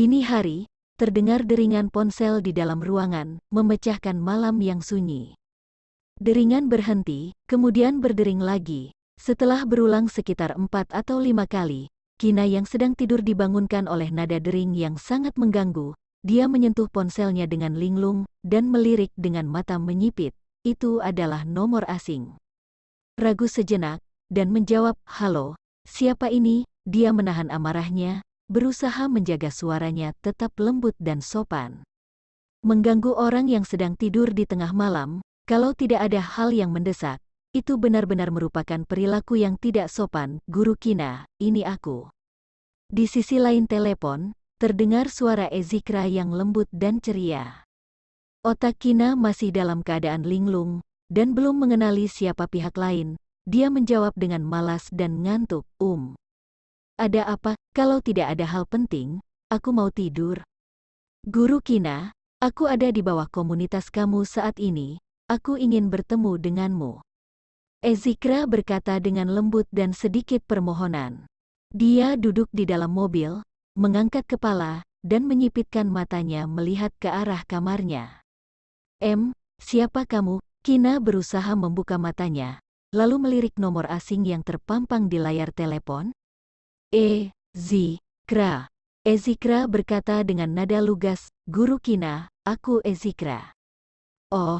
Dini hari, terdengar deringan ponsel di dalam ruangan, memecahkan malam yang sunyi. Deringan berhenti, kemudian berdering lagi. Setelah berulang sekitar empat atau lima kali, Kina yang sedang tidur dibangunkan oleh nada dering yang sangat mengganggu. Dia menyentuh ponselnya dengan linglung dan melirik dengan mata menyipit. Itu adalah nomor asing. Ragu sejenak dan menjawab, "Halo, siapa ini?" Dia menahan amarahnya berusaha menjaga suaranya tetap lembut dan sopan. Mengganggu orang yang sedang tidur di tengah malam, kalau tidak ada hal yang mendesak, itu benar-benar merupakan perilaku yang tidak sopan, Guru Kina, ini aku. Di sisi lain telepon, terdengar suara Ezikra yang lembut dan ceria. Otak Kina masih dalam keadaan linglung, dan belum mengenali siapa pihak lain, dia menjawab dengan malas dan ngantuk, Um. Ada apa, kalau tidak ada hal penting, aku mau tidur. Guru Kina, aku ada di bawah komunitas kamu saat ini, aku ingin bertemu denganmu. Ezikra berkata dengan lembut dan sedikit permohonan. Dia duduk di dalam mobil, mengangkat kepala, dan menyipitkan matanya melihat ke arah kamarnya. M, siapa kamu? Kina berusaha membuka matanya, lalu melirik nomor asing yang terpampang di layar telepon, E. Zikra. Ezikra berkata dengan nada lugas, Guru Kina, aku Ezikra. Oh,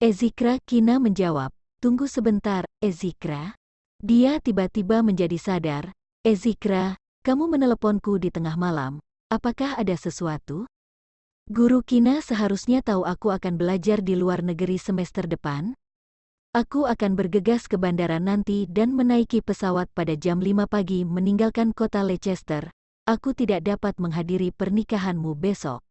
Ezikra Kina menjawab, tunggu sebentar, Ezikra. Dia tiba-tiba menjadi sadar, Ezikra, kamu meneleponku di tengah malam, apakah ada sesuatu? Guru Kina seharusnya tahu aku akan belajar di luar negeri semester depan? Aku akan bergegas ke bandara nanti dan menaiki pesawat pada jam 5 pagi meninggalkan kota Leicester. Aku tidak dapat menghadiri pernikahanmu besok.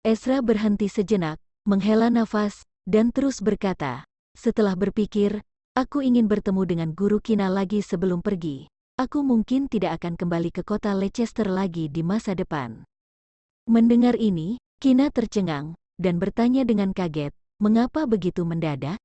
Ezra berhenti sejenak, menghela nafas, dan terus berkata, setelah berpikir, aku ingin bertemu dengan guru Kina lagi sebelum pergi. Aku mungkin tidak akan kembali ke kota Leicester lagi di masa depan. Mendengar ini, Kina tercengang, dan bertanya dengan kaget, mengapa begitu mendadak?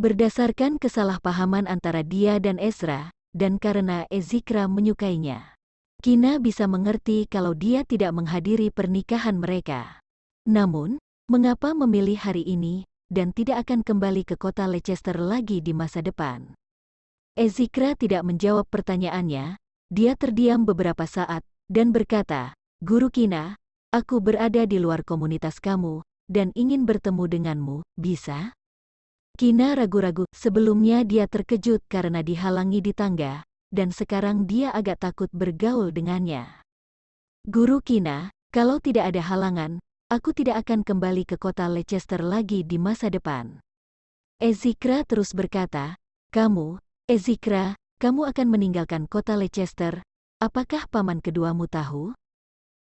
berdasarkan kesalahpahaman antara dia dan Ezra, dan karena Ezikra menyukainya. Kina bisa mengerti kalau dia tidak menghadiri pernikahan mereka. Namun, mengapa memilih hari ini dan tidak akan kembali ke kota Leicester lagi di masa depan? Ezikra tidak menjawab pertanyaannya, dia terdiam beberapa saat dan berkata, Guru Kina, aku berada di luar komunitas kamu dan ingin bertemu denganmu, bisa? Kina ragu-ragu, sebelumnya dia terkejut karena dihalangi di tangga, dan sekarang dia agak takut bergaul dengannya. Guru Kina, kalau tidak ada halangan, aku tidak akan kembali ke kota Leicester lagi di masa depan. Ezikra terus berkata, Kamu, Ezikra, kamu akan meninggalkan kota Leicester, apakah paman keduamu tahu?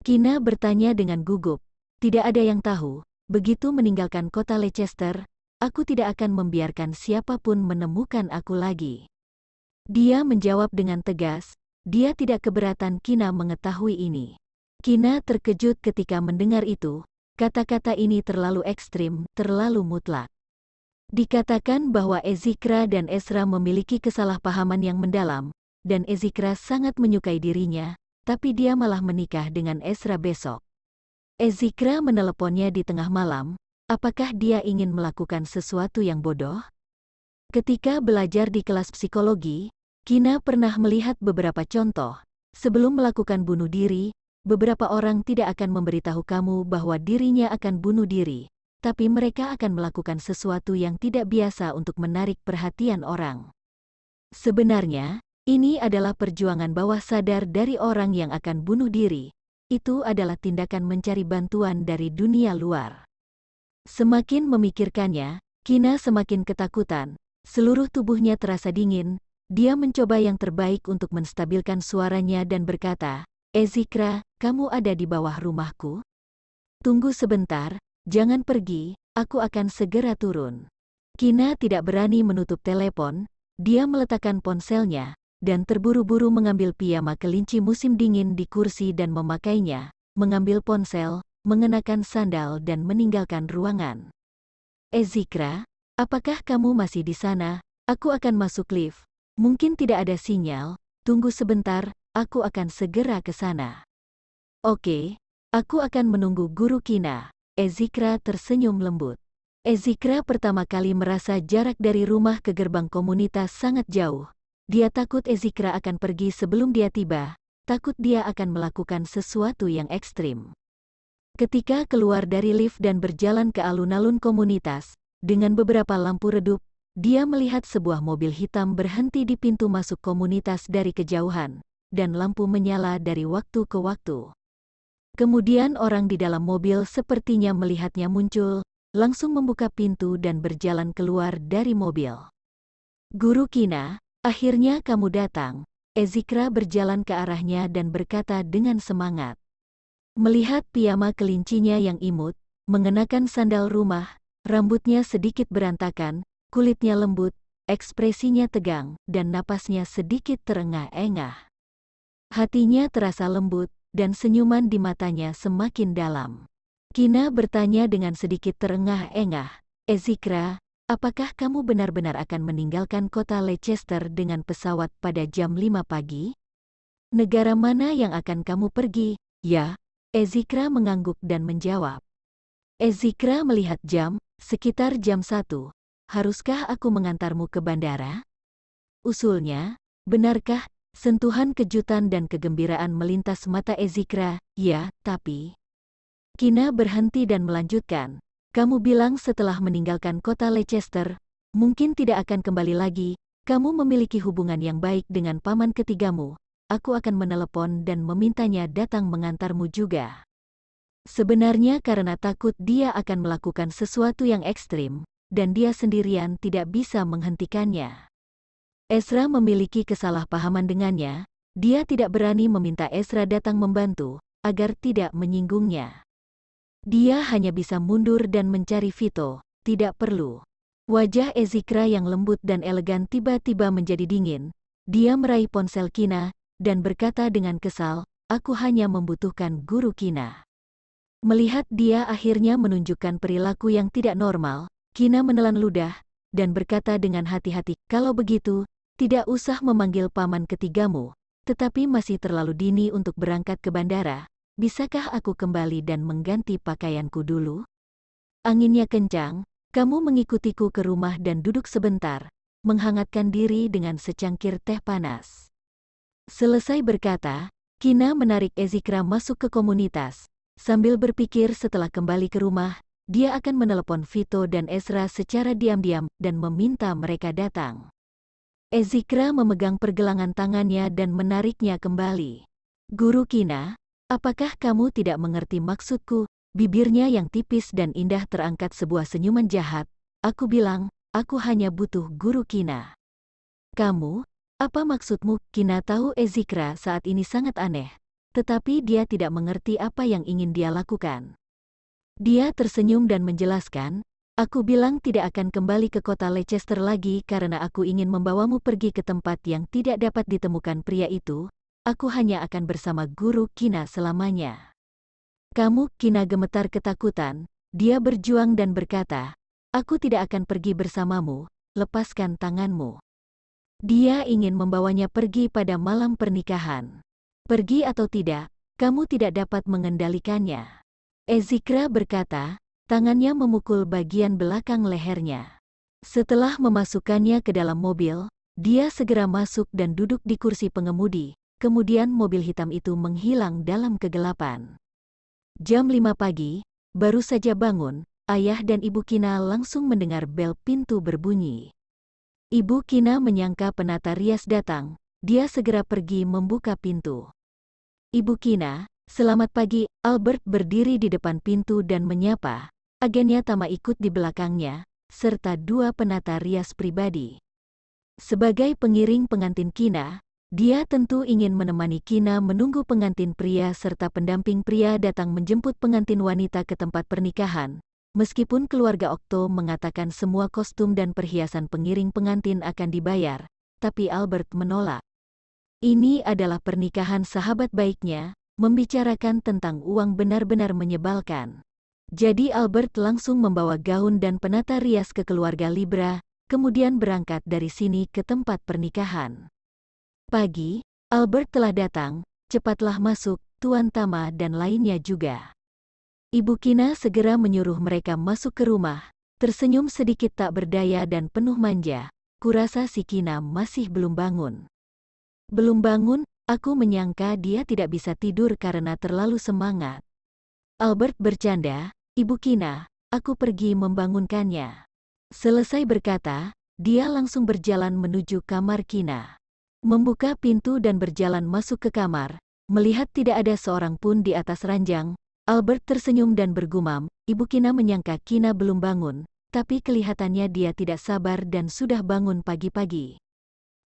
Kina bertanya dengan gugup. Tidak ada yang tahu, begitu meninggalkan kota Leicester, aku tidak akan membiarkan siapapun menemukan aku lagi. Dia menjawab dengan tegas, dia tidak keberatan Kina mengetahui ini. Kina terkejut ketika mendengar itu, kata-kata ini terlalu ekstrim, terlalu mutlak. Dikatakan bahwa Ezikra dan Ezra memiliki kesalahpahaman yang mendalam, dan Ezikra sangat menyukai dirinya, tapi dia malah menikah dengan Ezra besok. Ezikra meneleponnya di tengah malam, Apakah dia ingin melakukan sesuatu yang bodoh? Ketika belajar di kelas psikologi, Kina pernah melihat beberapa contoh. Sebelum melakukan bunuh diri, beberapa orang tidak akan memberitahu kamu bahwa dirinya akan bunuh diri, tapi mereka akan melakukan sesuatu yang tidak biasa untuk menarik perhatian orang. Sebenarnya, ini adalah perjuangan bawah sadar dari orang yang akan bunuh diri. Itu adalah tindakan mencari bantuan dari dunia luar. Semakin memikirkannya, Kina semakin ketakutan. Seluruh tubuhnya terasa dingin. Dia mencoba yang terbaik untuk menstabilkan suaranya dan berkata, Ezikra, eh, kamu ada di bawah rumahku? Tunggu sebentar, jangan pergi, aku akan segera turun. Kina tidak berani menutup telepon, dia meletakkan ponselnya, dan terburu-buru mengambil piyama kelinci musim dingin di kursi dan memakainya, mengambil ponsel, mengenakan sandal dan meninggalkan ruangan. Ezikra, eh, apakah kamu masih di sana? Aku akan masuk lift. Mungkin tidak ada sinyal, tunggu sebentar, aku akan segera ke sana. Oke, aku akan menunggu guru Kina. Ezikra eh, tersenyum lembut. Ezikra eh, pertama kali merasa jarak dari rumah ke gerbang komunitas sangat jauh. Dia takut Ezikra akan pergi sebelum dia tiba, takut dia akan melakukan sesuatu yang ekstrim. Ketika keluar dari lift dan berjalan ke alun-alun komunitas, dengan beberapa lampu redup, dia melihat sebuah mobil hitam berhenti di pintu masuk komunitas dari kejauhan, dan lampu menyala dari waktu ke waktu. Kemudian orang di dalam mobil sepertinya melihatnya muncul, langsung membuka pintu dan berjalan keluar dari mobil. Guru Kina, akhirnya kamu datang. Ezikra berjalan ke arahnya dan berkata dengan semangat. Melihat piyama kelincinya yang imut, mengenakan sandal rumah, rambutnya sedikit berantakan, kulitnya lembut, ekspresinya tegang, dan napasnya sedikit terengah-engah. Hatinya terasa lembut, dan senyuman di matanya semakin dalam. Kina bertanya dengan sedikit terengah-engah, Ezikra, apakah kamu benar-benar akan meninggalkan kota Leicester dengan pesawat pada jam 5 pagi? Negara mana yang akan kamu pergi? Ya, Ezikra mengangguk dan menjawab. Ezikra melihat jam, sekitar jam satu. Haruskah aku mengantarmu ke bandara? Usulnya, benarkah? Sentuhan kejutan dan kegembiraan melintas mata Ezikra, ya, tapi... Kina berhenti dan melanjutkan. Kamu bilang setelah meninggalkan kota Leicester, mungkin tidak akan kembali lagi, kamu memiliki hubungan yang baik dengan paman ketigamu, aku akan menelepon dan memintanya datang mengantarmu juga. Sebenarnya karena takut dia akan melakukan sesuatu yang ekstrim, dan dia sendirian tidak bisa menghentikannya. Ezra memiliki kesalahpahaman dengannya, dia tidak berani meminta Ezra datang membantu, agar tidak menyinggungnya. Dia hanya bisa mundur dan mencari Vito, tidak perlu. Wajah Ezikra yang lembut dan elegan tiba-tiba menjadi dingin, dia meraih ponsel Kina, dan berkata dengan kesal, aku hanya membutuhkan guru Kina. Melihat dia akhirnya menunjukkan perilaku yang tidak normal, Kina menelan ludah, dan berkata dengan hati-hati, kalau begitu, tidak usah memanggil paman ketigamu, tetapi masih terlalu dini untuk berangkat ke bandara, bisakah aku kembali dan mengganti pakaianku dulu? Anginnya kencang, kamu mengikutiku ke rumah dan duduk sebentar, menghangatkan diri dengan secangkir teh panas. Selesai berkata, Kina menarik Ezikra masuk ke komunitas. Sambil berpikir setelah kembali ke rumah, dia akan menelepon Vito dan Ezra secara diam-diam dan meminta mereka datang. Ezikra memegang pergelangan tangannya dan menariknya kembali. Guru Kina, apakah kamu tidak mengerti maksudku? Bibirnya yang tipis dan indah terangkat sebuah senyuman jahat. Aku bilang, aku hanya butuh guru Kina. Kamu, apa maksudmu? Kina tahu Ezikra saat ini sangat aneh, tetapi dia tidak mengerti apa yang ingin dia lakukan. Dia tersenyum dan menjelaskan, aku bilang tidak akan kembali ke kota Leicester lagi karena aku ingin membawamu pergi ke tempat yang tidak dapat ditemukan pria itu, aku hanya akan bersama guru Kina selamanya. Kamu, Kina gemetar ketakutan, dia berjuang dan berkata, aku tidak akan pergi bersamamu, lepaskan tanganmu. Dia ingin membawanya pergi pada malam pernikahan. Pergi atau tidak, kamu tidak dapat mengendalikannya. Ezikra berkata, tangannya memukul bagian belakang lehernya. Setelah memasukkannya ke dalam mobil, dia segera masuk dan duduk di kursi pengemudi, kemudian mobil hitam itu menghilang dalam kegelapan. Jam 5 pagi, baru saja bangun, ayah dan ibu Kina langsung mendengar bel pintu berbunyi. Ibu Kina menyangka penata rias datang. Dia segera pergi membuka pintu. Ibu Kina, selamat pagi. Albert berdiri di depan pintu dan menyapa. Agennya Tama ikut di belakangnya, serta dua penata rias pribadi. Sebagai pengiring pengantin Kina, dia tentu ingin menemani Kina menunggu pengantin pria serta pendamping pria datang menjemput pengantin wanita ke tempat pernikahan, Meskipun keluarga Okto mengatakan semua kostum dan perhiasan pengiring pengantin akan dibayar, tapi Albert menolak. Ini adalah pernikahan sahabat baiknya, membicarakan tentang uang benar-benar menyebalkan. Jadi Albert langsung membawa gaun dan penata rias ke keluarga Libra, kemudian berangkat dari sini ke tempat pernikahan. Pagi, Albert telah datang, cepatlah masuk, Tuan Tama dan lainnya juga. Ibu Kina segera menyuruh mereka masuk ke rumah, tersenyum sedikit tak berdaya dan penuh manja. Kurasa si Kina masih belum bangun. Belum bangun, aku menyangka dia tidak bisa tidur karena terlalu semangat. Albert bercanda, Ibu Kina, aku pergi membangunkannya. Selesai berkata, dia langsung berjalan menuju kamar Kina. Membuka pintu dan berjalan masuk ke kamar, melihat tidak ada seorang pun di atas ranjang, Albert tersenyum dan bergumam, Ibu Kina menyangka Kina belum bangun, tapi kelihatannya dia tidak sabar dan sudah bangun pagi-pagi.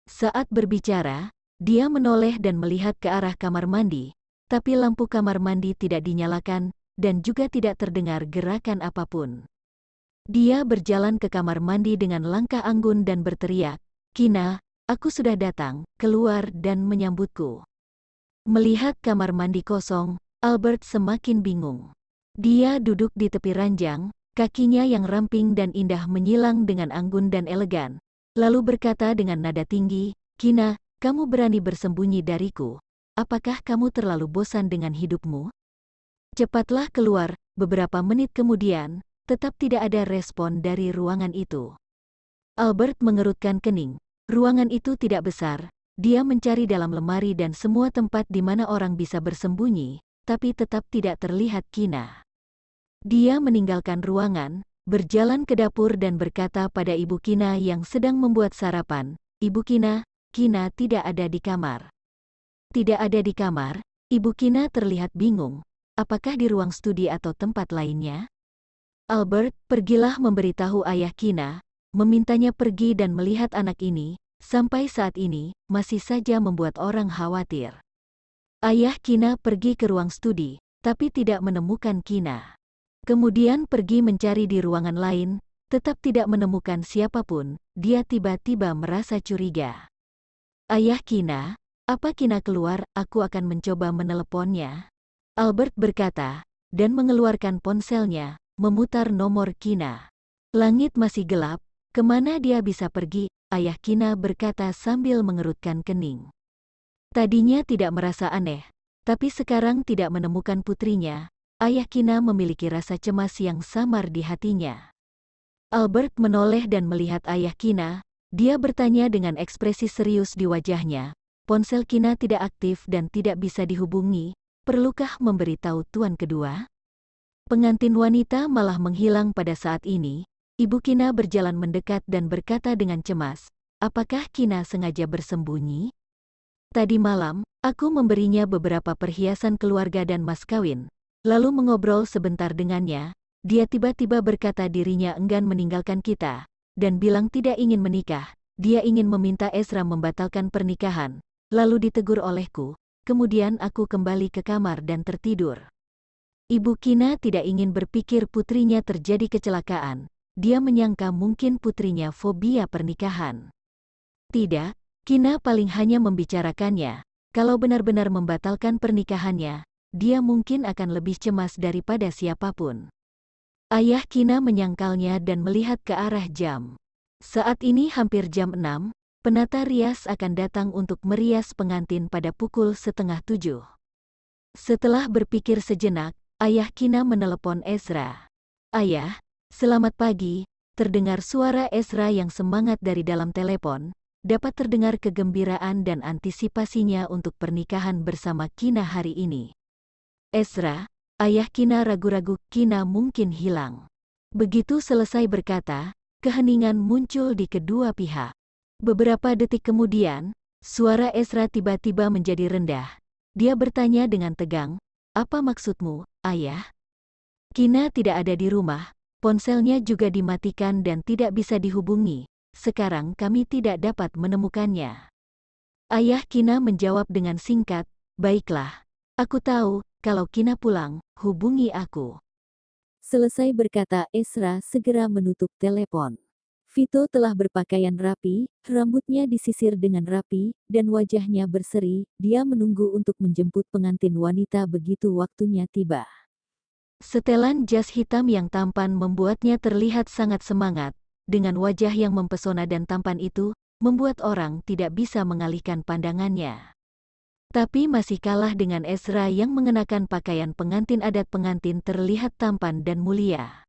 Saat berbicara, dia menoleh dan melihat ke arah kamar mandi, tapi lampu kamar mandi tidak dinyalakan dan juga tidak terdengar gerakan apapun. Dia berjalan ke kamar mandi dengan langkah anggun dan berteriak, Kina, aku sudah datang, keluar dan menyambutku. Melihat kamar mandi kosong, Albert semakin bingung. Dia duduk di tepi ranjang, kakinya yang ramping dan indah menyilang dengan anggun dan elegan. Lalu berkata dengan nada tinggi, Kina, kamu berani bersembunyi dariku. Apakah kamu terlalu bosan dengan hidupmu? Cepatlah keluar, beberapa menit kemudian, tetap tidak ada respon dari ruangan itu. Albert mengerutkan kening. Ruangan itu tidak besar, dia mencari dalam lemari dan semua tempat di mana orang bisa bersembunyi, tapi tetap tidak terlihat Kina. Dia meninggalkan ruangan, berjalan ke dapur dan berkata pada Ibu Kina yang sedang membuat sarapan, Ibu Kina, Kina tidak ada di kamar. Tidak ada di kamar, Ibu Kina terlihat bingung, apakah di ruang studi atau tempat lainnya? Albert, pergilah memberitahu ayah Kina, memintanya pergi dan melihat anak ini, sampai saat ini, masih saja membuat orang khawatir. Ayah Kina pergi ke ruang studi, tapi tidak menemukan Kina. Kemudian pergi mencari di ruangan lain, tetap tidak menemukan siapapun, dia tiba-tiba merasa curiga. Ayah Kina, apa Kina keluar, aku akan mencoba meneleponnya. Albert berkata, dan mengeluarkan ponselnya, memutar nomor Kina. Langit masih gelap, kemana dia bisa pergi, ayah Kina berkata sambil mengerutkan kening. Tadinya tidak merasa aneh, tapi sekarang tidak menemukan putrinya, ayah Kina memiliki rasa cemas yang samar di hatinya. Albert menoleh dan melihat ayah Kina, dia bertanya dengan ekspresi serius di wajahnya, ponsel Kina tidak aktif dan tidak bisa dihubungi, perlukah memberitahu tuan kedua? Pengantin wanita malah menghilang pada saat ini, ibu Kina berjalan mendekat dan berkata dengan cemas, apakah Kina sengaja bersembunyi? Tadi malam, aku memberinya beberapa perhiasan keluarga dan mas kawin. Lalu mengobrol sebentar dengannya, dia tiba-tiba berkata dirinya enggan meninggalkan kita, dan bilang tidak ingin menikah. Dia ingin meminta Ezra membatalkan pernikahan, lalu ditegur olehku. Kemudian aku kembali ke kamar dan tertidur. Ibu Kina tidak ingin berpikir putrinya terjadi kecelakaan. Dia menyangka mungkin putrinya fobia pernikahan. Tidak, Kina paling hanya membicarakannya. Kalau benar-benar membatalkan pernikahannya, dia mungkin akan lebih cemas daripada siapapun. Ayah Kina menyangkalnya dan melihat ke arah jam. Saat ini hampir jam 6, penata rias akan datang untuk merias pengantin pada pukul setengah tujuh. Setelah berpikir sejenak, ayah Kina menelepon Ezra. Ayah, selamat pagi, terdengar suara Ezra yang semangat dari dalam telepon, dapat terdengar kegembiraan dan antisipasinya untuk pernikahan bersama Kina hari ini. Ezra, ayah Kina ragu-ragu Kina mungkin hilang. Begitu selesai berkata, keheningan muncul di kedua pihak. Beberapa detik kemudian, suara Ezra tiba-tiba menjadi rendah. Dia bertanya dengan tegang, apa maksudmu, ayah? Kina tidak ada di rumah, ponselnya juga dimatikan dan tidak bisa dihubungi sekarang kami tidak dapat menemukannya. Ayah Kina menjawab dengan singkat, baiklah, aku tahu, kalau Kina pulang, hubungi aku. Selesai berkata Esra segera menutup telepon. Vito telah berpakaian rapi, rambutnya disisir dengan rapi, dan wajahnya berseri, dia menunggu untuk menjemput pengantin wanita begitu waktunya tiba. Setelan jas hitam yang tampan membuatnya terlihat sangat semangat, dengan wajah yang mempesona dan tampan itu, membuat orang tidak bisa mengalihkan pandangannya. Tapi masih kalah dengan Ezra yang mengenakan pakaian pengantin adat pengantin terlihat tampan dan mulia.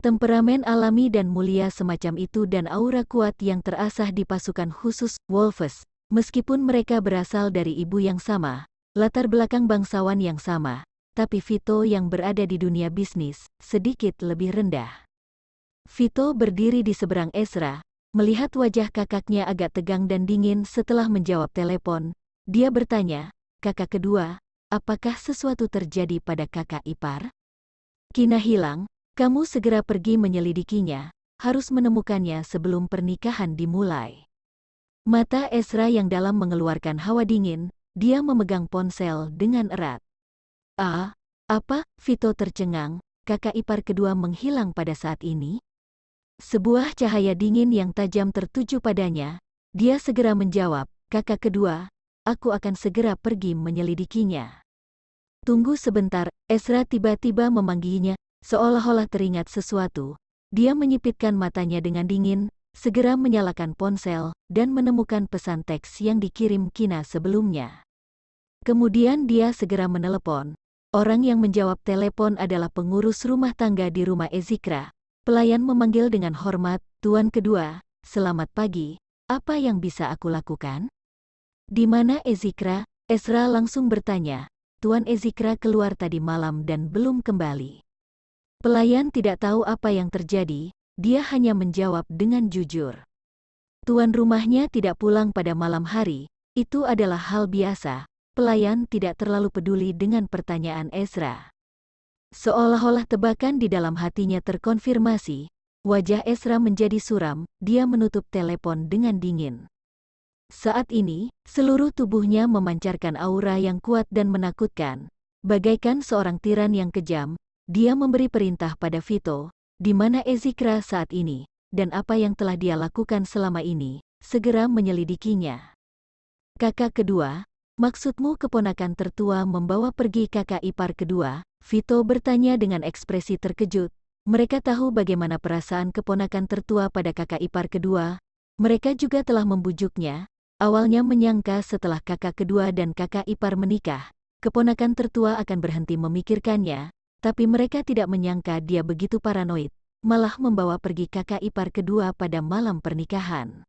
Temperamen alami dan mulia semacam itu dan aura kuat yang terasah di pasukan khusus Wolves, meskipun mereka berasal dari ibu yang sama, latar belakang bangsawan yang sama, tapi Vito yang berada di dunia bisnis sedikit lebih rendah. Vito berdiri di seberang Ezra, melihat wajah kakaknya agak tegang dan dingin setelah menjawab telepon. Dia bertanya, kakak kedua, apakah sesuatu terjadi pada kakak ipar? Kina hilang, kamu segera pergi menyelidikinya, harus menemukannya sebelum pernikahan dimulai. Mata Ezra yang dalam mengeluarkan hawa dingin, dia memegang ponsel dengan erat. Ah, apa? Vito tercengang, kakak ipar kedua menghilang pada saat ini? Sebuah cahaya dingin yang tajam tertuju padanya. Dia segera menjawab, kakak kedua, aku akan segera pergi menyelidikinya. Tunggu sebentar, Esra tiba-tiba memanggilnya, seolah-olah teringat sesuatu. Dia menyipitkan matanya dengan dingin, segera menyalakan ponsel, dan menemukan pesan teks yang dikirim Kina sebelumnya. Kemudian dia segera menelepon. Orang yang menjawab telepon adalah pengurus rumah tangga di rumah Ezikra, Pelayan memanggil dengan hormat, Tuan kedua, selamat pagi, apa yang bisa aku lakukan? Di mana Ezikra? Esra langsung bertanya, Tuan Ezikra keluar tadi malam dan belum kembali. Pelayan tidak tahu apa yang terjadi, dia hanya menjawab dengan jujur. Tuan rumahnya tidak pulang pada malam hari, itu adalah hal biasa, pelayan tidak terlalu peduli dengan pertanyaan Ezra. Seolah-olah tebakan di dalam hatinya terkonfirmasi, wajah Esra menjadi suram, dia menutup telepon dengan dingin. Saat ini, seluruh tubuhnya memancarkan aura yang kuat dan menakutkan. Bagaikan seorang tiran yang kejam, dia memberi perintah pada Vito, di mana Ezikra saat ini, dan apa yang telah dia lakukan selama ini, segera menyelidikinya. Kakak kedua, maksudmu keponakan tertua membawa pergi kakak ipar kedua, Vito bertanya dengan ekspresi terkejut. Mereka tahu bagaimana perasaan keponakan tertua pada kakak ipar kedua. Mereka juga telah membujuknya. Awalnya menyangka setelah kakak kedua dan kakak ipar menikah, keponakan tertua akan berhenti memikirkannya, tapi mereka tidak menyangka dia begitu paranoid, malah membawa pergi kakak ipar kedua pada malam pernikahan.